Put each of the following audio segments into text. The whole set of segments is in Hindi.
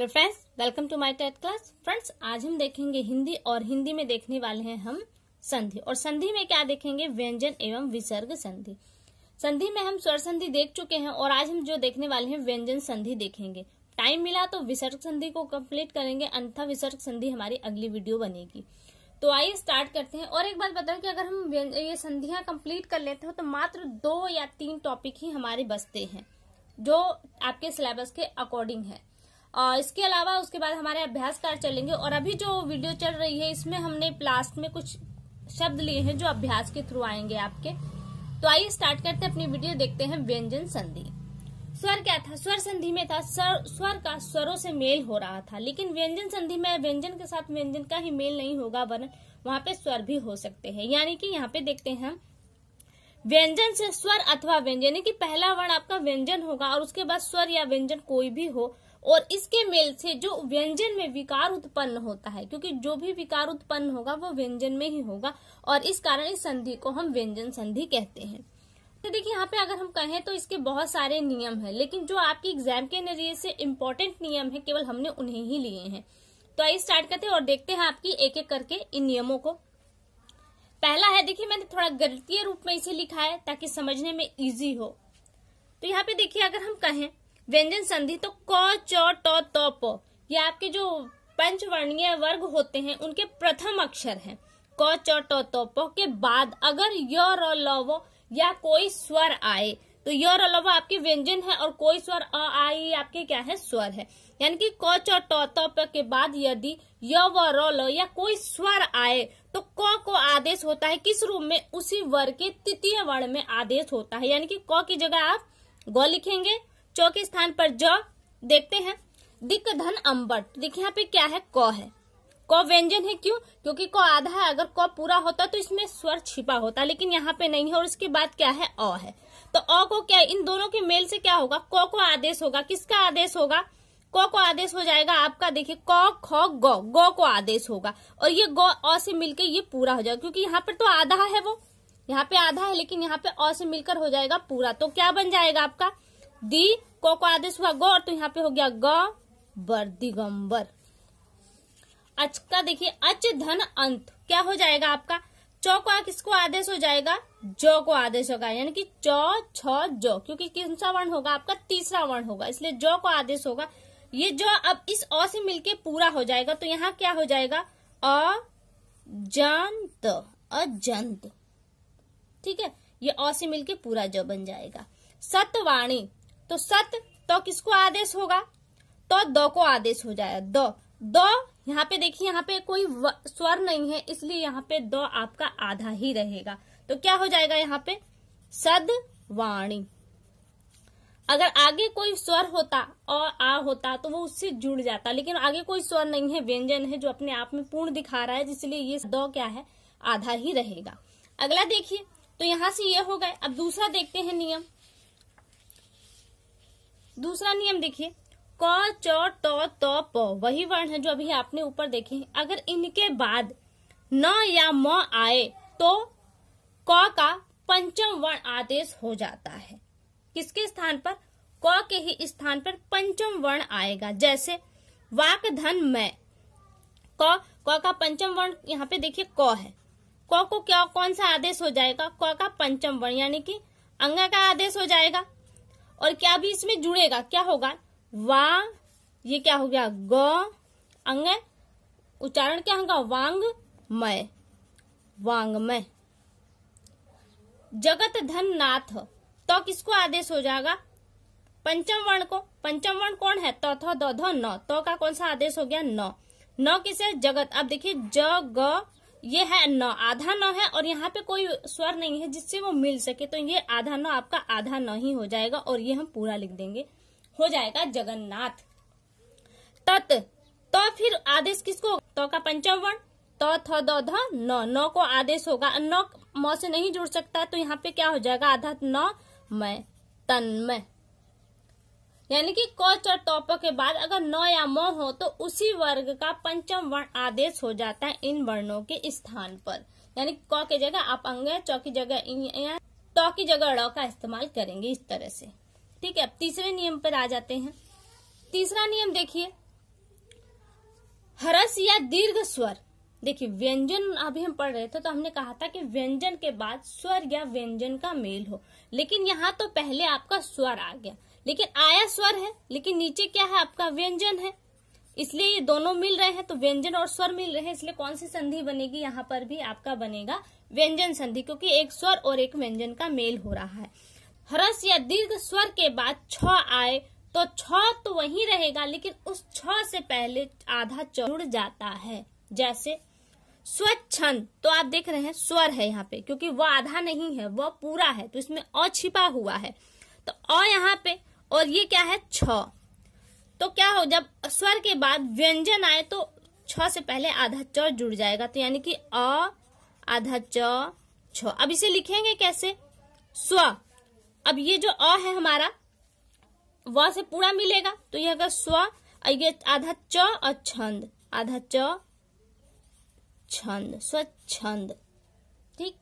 hello friends welcome to my TET class friends आज हम देखेंगे हिंदी और हिंदी में देखने वाले हैं हम संधि और संधि में क्या देखेंगे व्यंजन एवं विसर्ग संधि संधि में हम स्वर संधि देख चुके हैं और आज हम जो देखने वाले हैं व्यंजन संधि देखेंगे टाइम मिला तो विसर्ग संधि को कम्प्लीट करेंगे अन्था विसर्ग संधि हमारी अगली वीडियो बनेगी तो आइए स्टार्ट करते हैं और एक बात बताऊं कि अगर हम ये संधियां कंप्लीट कर लेते हो तो मात्र दो या तीन टॉपिक ही हमारे बचते हैं जो आपके सिलेबस के अकॉर्डिंग है और इसके अलावा उसके बाद हमारे अभ्यास कार्य चलेंगे और अभी जो वीडियो चल रही है इसमें हमने प्लास्ट में कुछ शब्द लिए हैं जो अभ्यास के थ्रू आएंगे आपके तो आइए स्टार्ट करते हैं अपनी वीडियो देखते हैं व्यंजन संधि स्वर क्या था स्वर संधि में था स्वर, स्वर का स्वरों से मेल हो रहा था लेकिन व्यंजन संधि में व्यंजन के साथ व्यंजन का ही मेल नहीं होगा वरन वहां पे स्वर भी हो सकते हैं यानी कि यहाँ पे देखते हैं हम व्यंजन से स्वर अथवा व्यंजन यानी कि पहला वर्ण आपका व्यंजन होगा और उसके बाद स्वर या व्यंजन कोई भी हो और इसके मेल से जो व्यंजन में विकार उत्पन्न होता है क्योंकि जो भी विकार उत्पन्न होगा वो व्यंजन में ही होगा और इस कारण इस संधि को हम व्यंजन संधि कहते हैं तो देखिए यहाँ पे अगर हम कहें तो इसके बहुत सारे नियम हैं लेकिन जो आपके एग्जाम के नजरिए से इम्पोर्टेंट नियम है केवल हमने उन्हें ही लिए हैं तो आइए स्टार्ट करते हैं और देखते हैं आपकी एक एक करके इन नियमों को पहला है देखिए मैंने थोड़ा गलतीय रूप में इसे लिखा है ताकि समझने में इजी हो तो यहाँ पे देखिए अगर हम कहें व्यंजन संधि तो क च ट त प ये आपके जो पंचवर्णीय वर्ग होते हैं उनके प्रथम अक्षर हैं क च ट त प के बाद अगर य र ल व या कोई स्वर आए तो य र ल व आपके व्यंजन है और कोई स्वर अ आई आपके क्या है स्वर है यानी कि क च ट त प के बाद यदि य व र ल या कोई स्वर आए तो क को आदेश होता है किस रूप में उसी वर्ग के तृतीय वर्ण में आदेश होता है यानी कि क की जगह आप ग लिखेंगे चौके स्थान पर ज देखते हैं दिक धन अम्बट देखिए यहाँ पे क्या है क है क व्यंजन है क्यों क्योंकि क आधा है अगर क पूरा होता तो इसमें स्वर छिपा होता लेकिन यहाँ पे नहीं है और इसके बाद क्या है अ है तो अ को क्या इन दोनों के मेल से क्या होगा क को आदेश होगा किसका आदेश होगा क को आदेश हो जाएगा आपका देखिए क ख ग ग को आदेश होगा और ये ग अ से मिलकर ये पूरा हो जाएगा क्योंकि यहाँ पर तो आधा है वो यहाँ पे आधा है लेकिन यहाँ पे अ से मिलकर हो जाएगा पूरा तो क्या बन जाएगा आपका दी को को आदेश हुआ गो और तो यहाँ पे हो गया ग बर दिगंबर अच का देखिए अच धन अंत क्या हो जाएगा आपका चौ को किसको आदेश हो जाएगा जो को आदेश होगा यानी कि चौ छ जो क्योंकि कौन सा वर्ण होगा आपका तीसरा वर्ण होगा इसलिए जो को आदेश होगा ये जो अब इस अ से मिलके पूरा हो जाएगा तो यहाँ क्या हो जाएगा अजंत अजंत ठीक है ये अ से मिलके पूरा ज बन जाएगा सतवाणी तो सत तो किसको आदेश होगा तो द को आदेश हो जाए द द यहाँ पे देखिए यहाँ पे कोई स्वर नहीं है इसलिए यहाँ पे द आपका आधा ही रहेगा तो क्या हो जाएगा यहाँ पे सद वाणी अगर आगे कोई स्वर होता और आ होता तो वो उससे जुड़ जाता लेकिन आगे कोई स्वर नहीं है व्यंजन है जो अपने आप में पूर्ण दिखा रहा है जिसलिए ये दो क्या है आधा ही रहेगा अगला देखिए तो यहाँ से ये हो गए अब दूसरा देखते हैं नियम दूसरा नियम देखिए क च ट त प वही वर्ण है जो अभी आपने ऊपर देखे अगर इनके बाद न या म आए तो क का पंचम वर्ण आदेश हो जाता है किसके स्थान पर क के ही स्थान पर पंचम वर्ण आएगा जैसे वाक धन मैं क क का पंचम वर्ण यहाँ पे देखिए क है क को क्या कौन सा आदेश हो जाएगा क का पंचम वर्ण यानी कि अंग का आदेश हो जाएगा और क्या भी इसमें जुड़ेगा क्या होगा वा ये क्या हो गया ग अंग उच्चारण क्या होगा वांग मय वांग मय जगत धन नाथ तो किसको आदेश हो जाएगा पंचम वर्ण को पंचम वर्ण कौन है तो थ तो का कौन सा आदेश हो गया न न किसे जगत अब देखिए ज ग ये है नौ आधा नौ है और यहाँ पे कोई स्वर नहीं है जिससे वो मिल सके तो ये आधा नौ आपका आधा नौ ही हो जाएगा और ये हम पूरा लिख देंगे हो जाएगा जगन्नाथ तत् तो फिर आदेश किसको तो का पंचम वर्ण तो थ दो ध नौ नौ को आदेश होगा नौ मौ से नहीं जुड़ सकता तो यहाँ पे क्या हो जाएगा आधा नौ मैं तन्मय यानी कि कौच और टॉप के बाद अगर न या म हो तो उसी वर्ग का पंचम वर्ण आदेश हो जाता है इन वर्णों के स्थान पर यानी क की जगह आप अंग चौकी की जगह इन टॉ की जगह ड़ का इस्तेमाल करेंगे इस तरह से ठीक है अब तीसरे नियम पर आ जाते हैं तीसरा नियम देखिए हरस या दीर्घ स्वर देखिए व्यंजन अभी हम पढ़ रहे थे तो हमने कहा था कि व्यंजन के बाद स्वर या व्यंजन का मेल हो लेकिन यहाँ तो पहले आपका स्वर आ गया लेकिन आया स्वर है लेकिन नीचे क्या है आपका व्यंजन है इसलिए ये दोनों मिल रहे हैं तो व्यंजन और स्वर मिल रहे हैं इसलिए कौन सी संधि बनेगी यहाँ पर भी आपका बनेगा व्यंजन संधि क्योंकि एक स्वर और एक व्यंजन का मेल हो रहा है हरस या दीर्घ स्वर के बाद छ आए तो छ तो वही रहेगा लेकिन उस छ से पहले आधा चुड़ जाता है जैसे स्वच्छंद तो आप देख रहे हैं स्वर है यहाँ पे क्योंकि वह आधा नहीं है वह पूरा है तो इसमें अ छिपा हुआ है तो अ यहाँ पे और ये क्या है छ तो क्या हो जब स्वर के बाद व्यंजन आए तो छ से पहले आधा च जुड़ जाएगा तो यानी कि अ आधा च छ अब इसे लिखेंगे कैसे स्व अब ये जो अ है हमारा व से पूरा मिलेगा तो यह अगर स्व ये आधा च और छंद आधा च छंद स्वच्छंद ठीक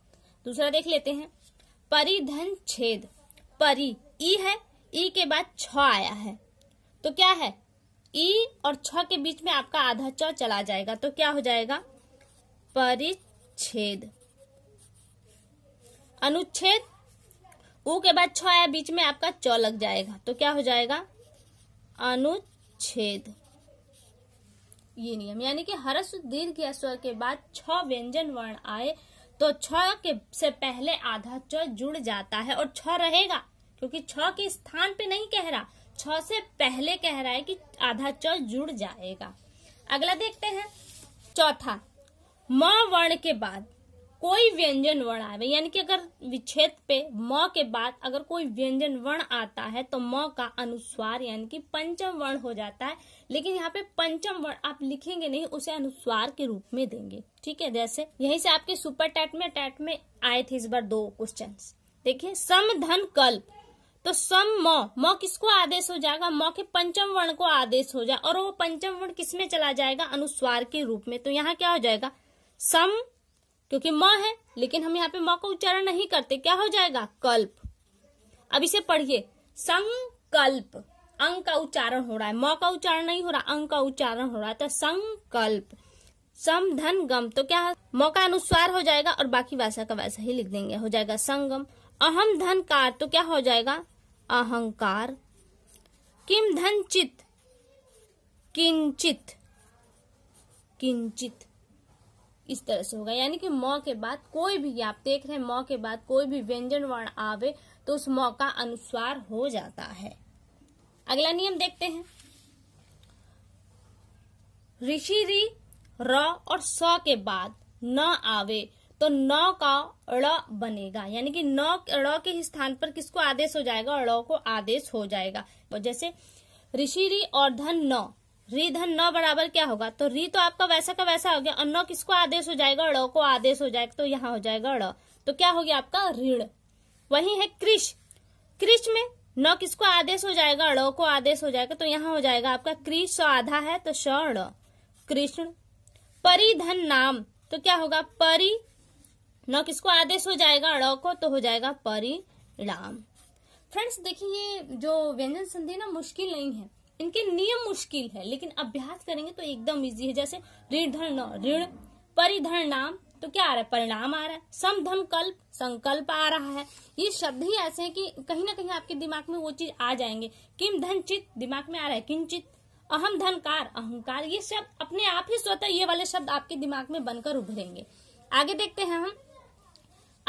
दूसरा देख लेते हैं परिधन छेद परी ई है ई के बाद छ आया है तो क्या है ई और छ के बीच में आपका आधा च चला जाएगा तो क्या हो जाएगा परिच्छेद अनुच्छेद उ के बाद छ आया बीच में आपका च लग जाएगा तो क्या हो जाएगा अनुच्छेद ये नियम यानी कि हरस दीर्घ या स्वर के बाद छ व्यंजन वर्ण आए तो छ के से पहले आधा च जुड़ जाता है और छ रहेगा क्योंकि छ के स्थान पे नहीं कह रहा छ से पहले कह रहा है कि आधा च जुड़ जाएगा अगला देखते हैं चौथा म वर्ण के बाद कोई व्यंजन वर्ण आए यानी कि अगर विच्छेद पे म के बाद अगर कोई व्यंजन वर्ण आता है तो म का अनुस्वार यानी कि पंचम वर्ण हो जाता है लेकिन यहाँ पे पंचम वर्ण आप लिखेंगे नहीं उसे अनुस्वार के रूप में देंगे ठीक है जैसे यहीं से आपके सुपर टैट में टैट में आए थे इस बार दो क्वेश्चन देखिये समधन कल्प तो सम म म किसको आदेश हो जाएगा म के पंचम वर्ण को आदेश हो जाए और वो पंचम वर्ण किसमें चला जाएगा अनुस्वार के रूप में तो यहाँ क्या हो जाएगा सम क्योंकि म है लेकिन हम यहाँ पे म का उच्चारण नहीं करते क्या हो जाएगा कल्प अब इसे पढ़िए संकल्प अंग का उच्चारण हो रहा है म का उच्चारण नहीं हो रहा अंग का उच्चारण हो रहा है तो संकल्प सम धन गम तो क्या म का अनुस्वार हो जाएगा और बाकी वैसा का वैसा ही लिख देंगे हो जाएगा संगम अहम धन कार तो क्या हो जाएगा अहंकार किम धनचित किंचित किंचित इस तरह से होगा यानी कि मौ के बाद कोई भी आप देख रहे हैं मौ के बाद कोई भी व्यंजन वर्ण आवे तो उस मौ का अनुस्वार हो जाता है अगला नियम देखते हैं ऋषि री र और स के बाद न आवे तो न का ड़ बनेगा यानी कि नौ ड़ के स्थान पर किसको आदेश हो जाएगा ड़ को आदेश हो जाएगा जैसे ऋषि री और धन न री धन न बराबर क्या होगा तो री तो आपका वैसा का वैसा हो गया और न किसको आदेश हो जाएगा ड़ को आदेश हो जाएगा तो यहाँ हो जाएगा अड़ तो क्या हो गया आपका ऋण वही है कृष कृष में न किसको आदेश हो जाएगा अड़ को आदेश हो जाएगा तो यहाँ हो जाएगा आपका कृष स आधा है तो सौ कृष्ण परिधन नाम तो क्या होगा परि न किसको आदेश हो जाएगा अड़ो को तो हो जाएगा परिणाम फ्रेंड्स देखिए ये जो व्यंजन संधि ना मुश्किल नहीं है इनके नियम मुश्किल है लेकिन अभ्यास करेंगे तो एकदम इजी है जैसे ऋण ऋण परिधर नाम तो क्या आ रहा है परिणाम आ रहा है धन कल्प संकल्प आ रहा है ये शब्द ही ऐसे हैं कि कहीं ना कहीं आपके दिमाग में वो चीज आ जाएंगे किम धन चित दिमाग में आ रहा है किंचित अहम धनकार अहंकार ये शब्द अपने आप ही स्वतः ये वाले शब्द आपके दिमाग में बनकर उभरेंगे आगे देखते हैं हम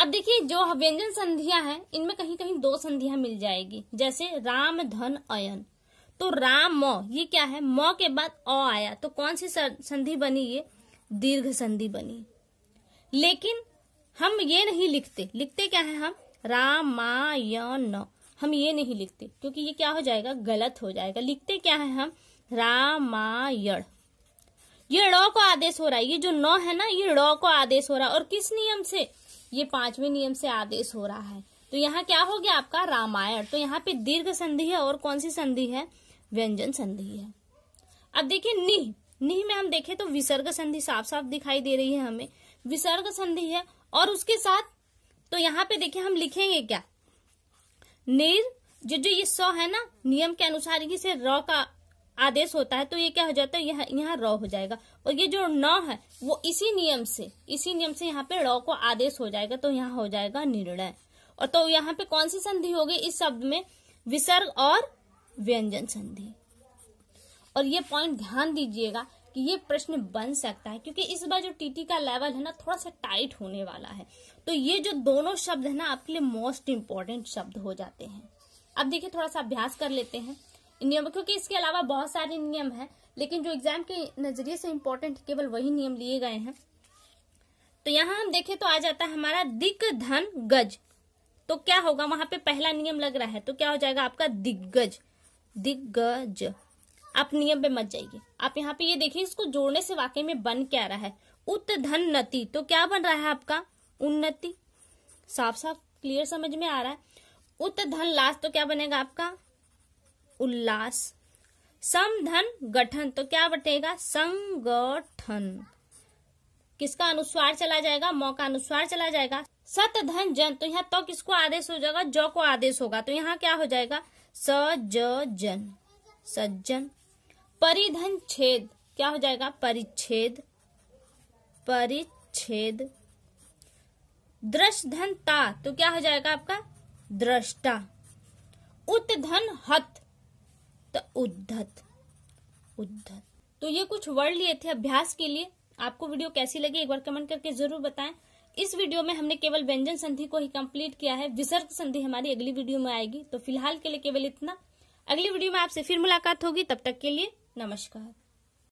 अब देखिए जो व्यंजन संधियां हैं इनमें कहीं कहीं दो संधियां मिल जाएगी जैसे राम धन अयन तो राम म ये क्या है म के बाद अ आया तो कौन सी संधि बनी ये दीर्घ संधि बनी लेकिन हम ये नहीं लिखते लिखते क्या है हम राम मा य न हम ये नहीं लिखते क्योंकि ये क्या हो जाएगा गलत हो जाएगा लिखते क्या है हम रामायण ये ड़ को आदेश हो रहा है ये जो न है ना ये ड़ को आदेश हो रहा है और किस नियम से ये पांचवें नियम से आदेश हो रहा है तो यहाँ क्या हो गया आपका रामायण तो यहाँ पे दीर्घ संधि है और कौन सी संधि है व्यंजन संधि है अब देखिए निह निह में हम देखें तो विसर्ग संधि साफ साफ दिखाई दे रही है हमें विसर्ग संधि है और उसके साथ तो यहाँ पे देखिए हम लिखेंगे क्या निर जो जो ये सौ है ना नियम के अनुसार इसे र का आदेश होता है तो ये क्या हो जाता है यहाँ यहाँ रॉ हो जाएगा और ये जो न है वो इसी नियम से इसी नियम से यहाँ पे रॉ को आदेश हो जाएगा तो यहाँ हो जाएगा निर्णय और तो यहाँ पे कौन सी संधि होगी इस शब्द में विसर्ग और व्यंजन संधि और ये पॉइंट ध्यान दीजिएगा कि ये प्रश्न बन सकता है क्योंकि इस बार जो टीटी का लेवल है ना थोड़ा सा टाइट होने वाला है तो ये जो दोनों शब्द है ना आपके लिए मोस्ट इम्पोर्टेंट शब्द हो जाते हैं अब देखिए थोड़ा सा अभ्यास कर लेते हैं नियम क्योंकि इसके अलावा बहुत सारे नियम हैं लेकिन जो एग्जाम के नजरिए से इम्पोर्टेंट केवल वही नियम लिए गए हैं तो यहाँ हम देखें तो आ जाता है हमारा दिग धन गज तो क्या होगा वहां पे पहला नियम लग रहा है तो क्या हो जाएगा आपका दिग्गज दिग्गज आप नियम पे मत जाइए आप यहाँ पे ये देखिए इसको जोड़ने से वाकई में बन क्या रहा है उत धन नति तो क्या बन रहा है आपका उन्नति साफ साफ क्लियर समझ में आ रहा है उत धन लास्ट तो क्या बनेगा आपका उल्लास समधन गठन तो क्या बटेगा संगठन किसका अनुस्वार चला जाएगा मौ का अनुस्वार चला जाएगा सत धन जन तो यहाँ तो किसको आदेश हो जाएगा ज को आदेश होगा तो यहाँ क्या हो जाएगा जन सज्जन परिधन छेद क्या हो जाएगा परिच्छेद परिच्छेद दृष्टधन ता तो क्या हो जाएगा आपका दृष्टा धन हत उद्धत उद्धत तो ये कुछ वर्ड लिए थे अभ्यास के लिए आपको वीडियो कैसी लगी एक बार कमेंट करके जरूर बताएं इस वीडियो में हमने केवल व्यंजन संधि को ही कंप्लीट किया है विसर्ग संधि हमारी अगली वीडियो में आएगी तो फिलहाल के लिए केवल इतना अगली वीडियो में आपसे फिर मुलाकात होगी तब तक के लिए नमस्कार